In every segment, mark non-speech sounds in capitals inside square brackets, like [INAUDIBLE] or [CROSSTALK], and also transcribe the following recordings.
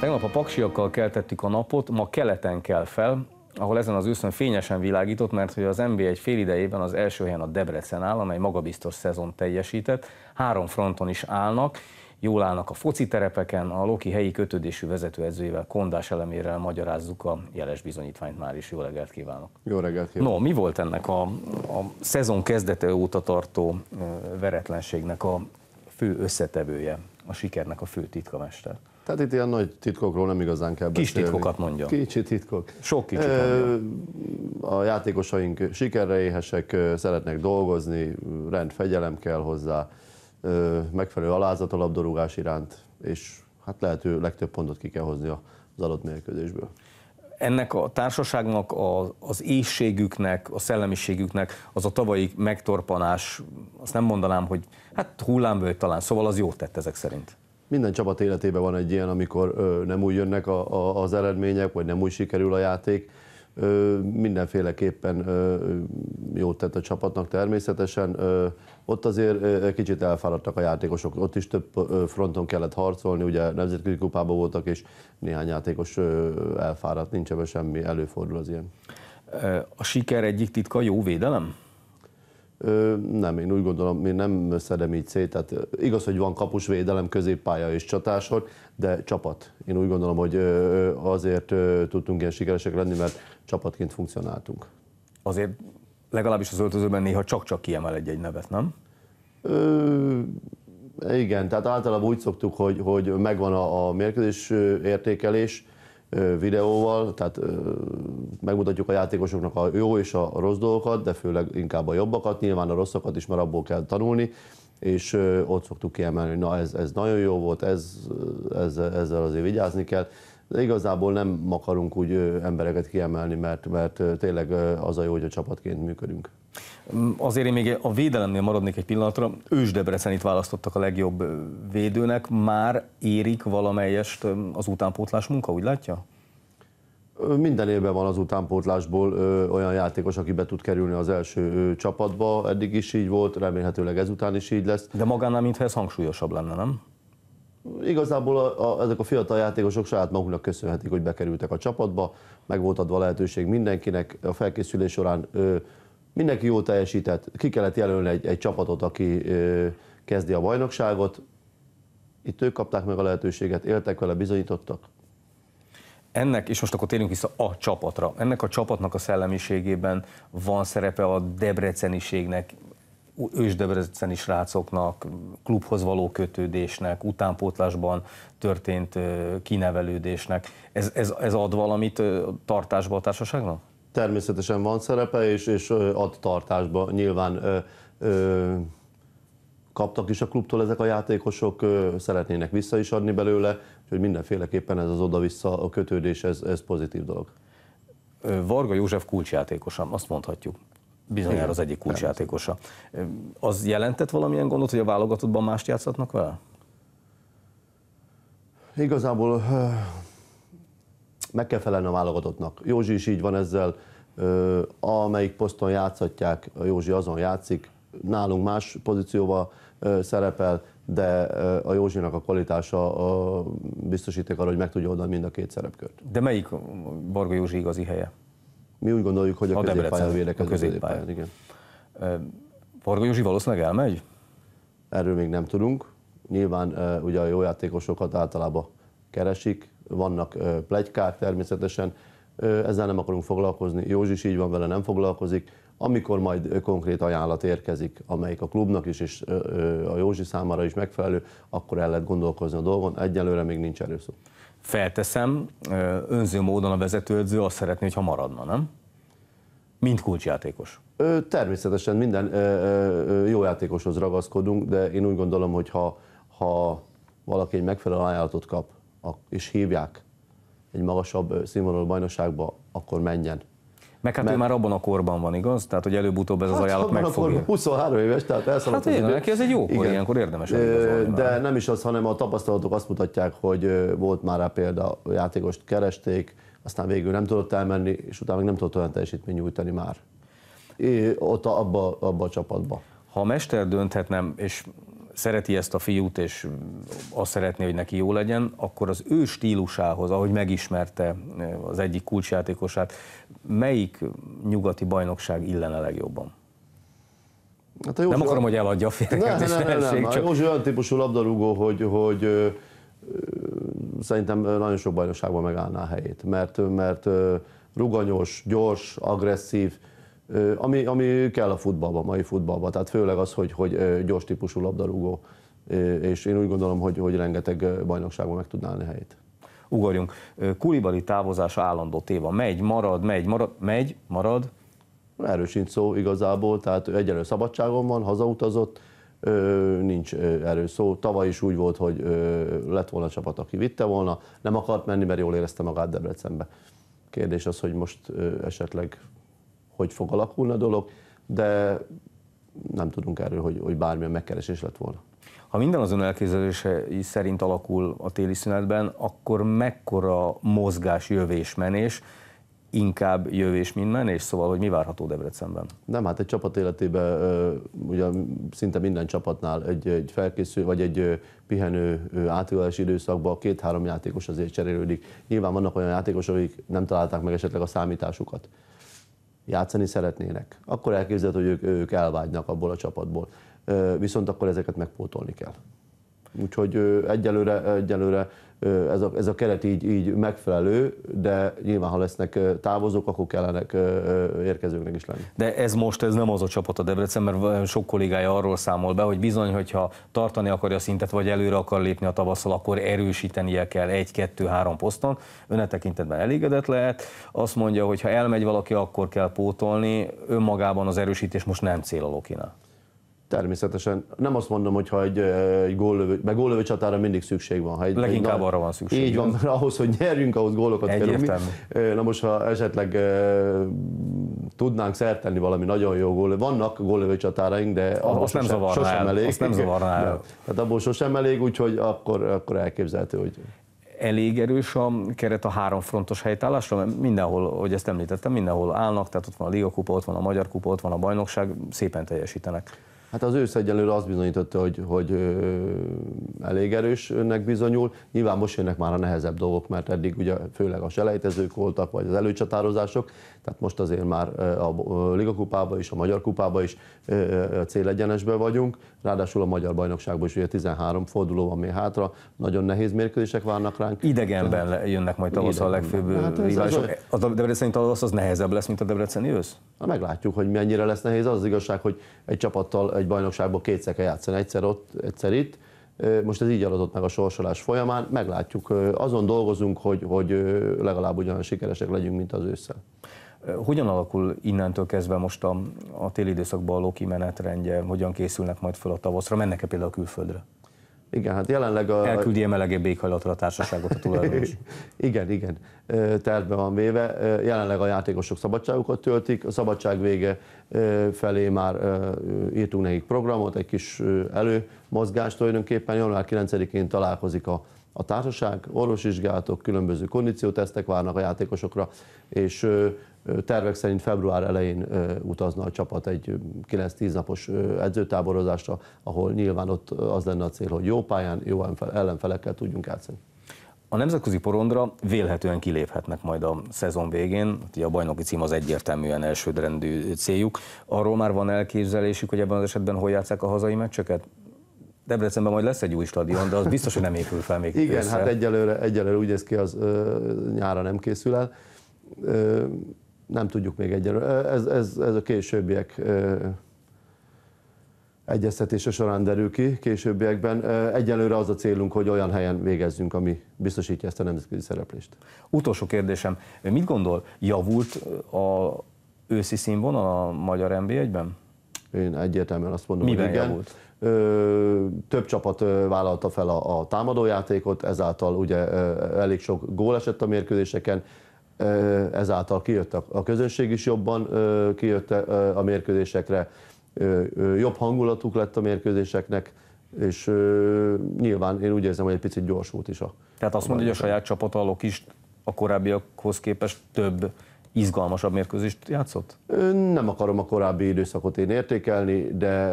Tegnap a paksiakkal keltettük a napot, ma keleten kell fel, ahol ezen az őszön fényesen világított, mert hogy az NB egy fél idejében az első helyen a Debrecen áll, amely magabiztos szezon teljesített, három fronton is állnak, jól állnak a foci terepeken, a Loki helyi kötődésű vezetőedzőjével, Kondás elemérrel magyarázzuk a jeles bizonyítványt már is. Jó reggelt kívánok! Jó reggelt kívánok! No, mi volt ennek a, a szezon kezdete óta tartó veretlenségnek a fő összetevője, a sikernek a fő titkamester? Tehát itt ilyen nagy titkokról nem igazán kell Kis beszélni. Kis titkokat mondja. Kicsi titkok. Sok kicsit mondja. A játékosaink sikerre éhesek, szeretnek dolgozni, rend fegyelem kell hozzá, megfelelő alázat a labdarúgás iránt, és hát lehető legtöbb pontot ki kell hozni az adott mérkőzésből ennek a társaságnak, a, az éjségüknek, a szellemiségüknek az a tavalyi megtorpanás, azt nem mondanám, hogy hát hullámvölgy talán, szóval az jót tett ezek szerint. Minden csapat életében van egy ilyen, amikor nem úgy jönnek a, a, az eredmények, vagy nem úgy sikerül a játék. Mindenféleképpen jót tett a csapatnak természetesen. Ott azért kicsit elfáradtak a játékosok, ott is több fronton kellett harcolni, ugye nemzetközi kupában voltak, és néhány játékos elfáradt, nincs ebben semmi, előfordul az ilyen. A siker egyik titka jó védelem? Ö, nem, én úgy gondolom, én nem szedem így szét. Tehát igaz, hogy van kapusvédelem, középpálya és csatásor, de csapat. Én úgy gondolom, hogy azért tudtunk ilyen sikeresek lenni, mert csapatként funkcionáltunk. Azért legalábbis az öltözőben néha csak-csak kiemel egy-egy nevet, nem? Ö, igen, tehát általában úgy szoktuk, hogy, hogy megvan a, a mérkőzés értékelés videóval, tehát megmutatjuk a játékosoknak a jó és a rossz dolgokat, de főleg inkább a jobbakat, nyilván a rosszakat is, mert abból kell tanulni, és ott szoktuk kiemelni, hogy na ez, ez nagyon jó volt, ez, ez, ezzel azért vigyázni kell, de igazából nem akarunk úgy embereket kiemelni, mert, mert tényleg az a jó, hogy a csapatként működünk. Mm, azért én még a védelemnél maradnék egy pillanatra. Ős Debrecenit választottak a legjobb védőnek. Már érik valamelyest az utánpótlás munka, úgy látja? Minden évben van az utánpótlásból olyan játékos, aki be tud kerülni az első csapatba. Eddig is így volt, remélhetőleg ezután is így lesz. De magánál, mintha ez hangsúlyosabb lenne, nem? Igazából a, a, ezek a fiatal játékosok saját maguknak köszönhetik, hogy bekerültek a csapatba, meg volt adva lehetőség mindenkinek a felkészülés során. Ö, mindenki jól teljesített, ki kellett jelölni egy, egy csapatot, aki ö, kezdi a bajnokságot. Itt ők kapták meg a lehetőséget, éltek vele, bizonyítottak, ennek, és most akkor térjünk vissza a csapatra, ennek a csapatnak a szellemiségében van szerepe a debreceniségnek, ősdebreceni srácoknak, klubhoz való kötődésnek, utánpótlásban történt kinevelődésnek. Ez, ez, ez ad valamit tartásba a társaságnak? Természetesen van szerepe, és, és ad tartásba. Nyilván ö, ö, kaptak is a klubtól ezek a játékosok, szeretnének vissza is adni belőle, úgyhogy mindenféleképpen ez az oda-vissza a kötődés, ez, ez pozitív dolog. Varga József kulcsjátékosa, azt mondhatjuk. Bizonyára az egyik kulcsjátékosa. Az jelentett valamilyen gondot, hogy a válogatottban mást játszhatnak vele? Igazából meg kell felelni a válogatottnak. Józsi is így van ezzel, amelyik poszton játszhatják, Józsi azon játszik, nálunk más pozícióba szerepel, de a Józsinak a kvalitása biztosíték arra, hogy meg tudja oldani mind a két szerepkört. De melyik Barga Józsi igazi helye? Mi úgy gondoljuk, hogy a, a középpályán védekező A középpályán. Igen. Varga Józsi valószínűleg elmegy? Erről még nem tudunk. Nyilván ugye a jó játékosokat általában keresik, vannak plegykák természetesen, ezzel nem akarunk foglalkozni. Józsi is így van vele, nem foglalkozik amikor majd konkrét ajánlat érkezik, amelyik a klubnak is és a Józsi számára is megfelelő, akkor el lehet gondolkozni a dolgon, egyelőre még nincs erőszó. Felteszem, önző módon a vezetőedző azt szeretné, hogyha maradna, nem? Mint kulcsjátékos. Természetesen minden jó játékoshoz ragaszkodunk, de én úgy gondolom, hogy ha, ha valaki egy megfelelő ajánlatot kap, és hívják egy magasabb színvonalú bajnokságba, akkor menjen. Meg hát mert... ő már abban a korban van, igaz? Tehát, hogy előbb-utóbb ez hát az ajánlat fog 23 éves, tehát elszaladt hát az idő. neki ez egy jó kor, Igen. ilyenkor érdemes De már. nem is az, hanem a tapasztalatok azt mutatják, hogy volt már rá példa, a játékost keresték, aztán végül nem tudott elmenni, és utána még nem tudott olyan teljesítmény nyújtani már. É, ott abba, abba a csapatba. Ha a mester dönthetnem, és szereti ezt a fiút, és azt szeretné, hogy neki jó legyen, akkor az ő stílusához, ahogy megismerte eh, az egyik kulcsjátékosát, melyik nyugati bajnokság illene legjobban? Hát a Józsi nem akarom, hogy eladja a félrekezés ne, ne, ne, ne, ne. Csak... Józsi olyan típusú labdarúgó, hogy, hogy ö, ö, szerintem nagyon sok bajnokságban megállná a helyét, mert, mert ö, ruganyos, gyors, agresszív, ami, ami kell a futballban, mai futballban. Tehát főleg az, hogy, hogy gyors típusú labdarúgó, és én úgy gondolom, hogy, hogy rengeteg bajnokságban meg tudná állni helyét. Ugorjunk. Kulibali távozása állandó téva. Megy, marad, megy, marad, megy, marad. Erről sincs szó igazából, tehát egyelő szabadságon van, hazautazott, Ö, nincs erről szó. Tavaly is úgy volt, hogy ö, lett volna csapat, aki vitte volna, nem akart menni, mert jól érezte magát Debrecenbe. Kérdés az, hogy most ö, esetleg hogy fog alakulni a dolog, de nem tudunk erről, hogy, hogy bármilyen megkeresés lett volna. Ha minden azon elképzelése szerint alakul a téli szünetben, akkor mekkora mozgás, jövés, menés, inkább jövés, mint menés? Szóval, hogy mi várható Debrecenben? Nem, hát egy csapat életében ugye szinte minden csapatnál egy, egy felkészül, vagy egy pihenő átívelési időszakban két-három játékos azért cserélődik. Nyilván vannak olyan játékosok, akik nem találták meg esetleg a számításukat játszani szeretnének. Akkor elképzelhető, hogy ők, ők elvágynak abból a csapatból. Viszont akkor ezeket megpótolni kell. Úgyhogy egyelőre, egyelőre ez a, ez a keret így, így megfelelő, de nyilván, ha lesznek távozók, akkor kellene érkezőknek is lenni. De ez most ez nem az a csapat a Debrecen, mert sok kollégája arról számol be, hogy bizony, hogyha tartani akarja a szintet, vagy előre akar lépni a tavasszal, akkor erősítenie kell egy-kettő-három poszton. Ön e tekintetben elégedett lehet. Azt mondja, hogy ha elmegy valaki, akkor kell pótolni. Önmagában az erősítés most nem cél a Lokinál. Természetesen. Nem azt mondom, hogy ha egy, egy góllövő, meg góllövő csatára mindig szükség van. Ha egy, Leginkább egy, arra van szükség. Így van, mert ahhoz, hogy nyerjünk, ahhoz gólokat kell Na most, ha esetleg e, tudnánk szertenni valami nagyon jó gól, vannak góllövő csatáraink, de az, abból azt sosem, nem zavarná sosem el, elég. Azt nem zavarná el. [LAUGHS] Tehát abból sosem elég, úgyhogy akkor, akkor elképzelhető, hogy elég erős a keret a három frontos helytállásra, mert mindenhol, hogy ezt említettem, mindenhol állnak, tehát ott van a Liga Kupa, ott van a Magyar Kupa, ott van a Bajnokság, szépen teljesítenek. Hát az ősz egyelőre azt bizonyította, hogy, hogy elég erősnek bizonyul. Nyilván most jönnek már a nehezebb dolgok, mert eddig ugye főleg a selejtezők voltak, vagy az előcsatározások, tehát most azért már a Liga kupába is, a Magyar kupába is célegyenesben vagyunk, ráadásul a Magyar bajnokságban is ugye 13 forduló van még hátra, nagyon nehéz mérkőzések várnak ránk. Idegenben Tehát, jönnek majd tavasszal a legfőbb hát rivalisok. Az a Debreceni tavasz az nehezebb lesz, mint a Debreceni ősz? Na meglátjuk, hogy mennyire lesz nehéz. Az, az igazság, hogy egy csapattal egy bajnokságban kétszer kell játszani, egyszer ott, egyszer itt. Most ez így adott meg a sorsolás folyamán, meglátjuk. Azon dolgozunk, hogy, hogy legalább ugyanolyan sikeresek legyünk, mint az ősszel. Hogyan alakul innentől kezdve most a, a téli időszakban a Loki menetrendje, hogyan készülnek majd föl a tavaszra, mennek-e például külföldre? Igen, hát jelenleg a... Elküldi a melegebb éghajlatra a társaságot a tulajdonos. [LAUGHS] igen, igen, terve van véve. Jelenleg a játékosok szabadságukat töltik, a szabadság vége felé már írtunk nekik programot, egy kis előmozgást tulajdonképpen. Január 9-én találkozik a a társaság, orvosvizsgálatok, különböző kondíciótesztek várnak a játékosokra, és Tervek szerint február elején utazna a csapat egy 9-10 napos edzőtáborozásra, ahol nyilván ott az lenne a cél, hogy jó pályán, jó ellenfelekkel tudjunk játszani. A nemzetközi porondra vélhetően kiléphetnek majd a szezon végén, ugye a bajnoki cím az egyértelműen elsődrendű céljuk. Arról már van elképzelésük, hogy ebben az esetben hol játszák a hazai meccseket? Debrecenben majd lesz egy új stadion, de az biztos, hogy nem épül fel még Igen, össze. hát egyelőre, egyelőre úgy néz ki, az ö, nyára nem készül el. Ö, nem tudjuk még egyelőre. Ez, ez, ez a későbbiek egyeztetése során derül ki későbbiekben. Egyelőre az a célunk, hogy olyan helyen végezzünk, ami biztosítja ezt a nemzetközi szereplést. Utolsó kérdésem. Mit gondol, javult a őszi színvonal a magyar NB1-ben? Én egyértelműen azt mondom, Miben hogy igen. Javult? Ö, több csapat vállalta fel a, a támadójátékot, ezáltal ugye elég sok gól esett a mérkőzéseken, ezáltal kijött a közönség is jobban, kijött a mérkőzésekre, jobb hangulatuk lett a mérkőzéseknek, és nyilván én úgy érzem, hogy egy picit gyorsult is a... Tehát azt mondja, hogy a saját csapata a Lokist a korábbiakhoz képest több izgalmasabb mérkőzést játszott? Nem akarom a korábbi időszakot én értékelni, de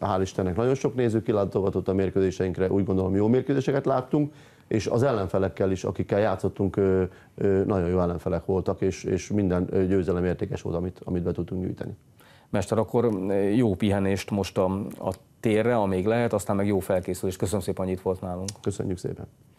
hál' Istennek nagyon sok néző kilátogatott a mérkőzéseinkre, úgy gondolom jó mérkőzéseket láttunk, és az ellenfelekkel is, akikkel játszottunk, nagyon jó ellenfelek voltak, és, és minden győzelem értékes volt, amit, amit be tudtunk gyűjteni. Mester, akkor jó pihenést most a, a térre, amíg lehet, aztán meg jó felkészülést. Köszönöm szépen, hogy itt volt nálunk. Köszönjük szépen.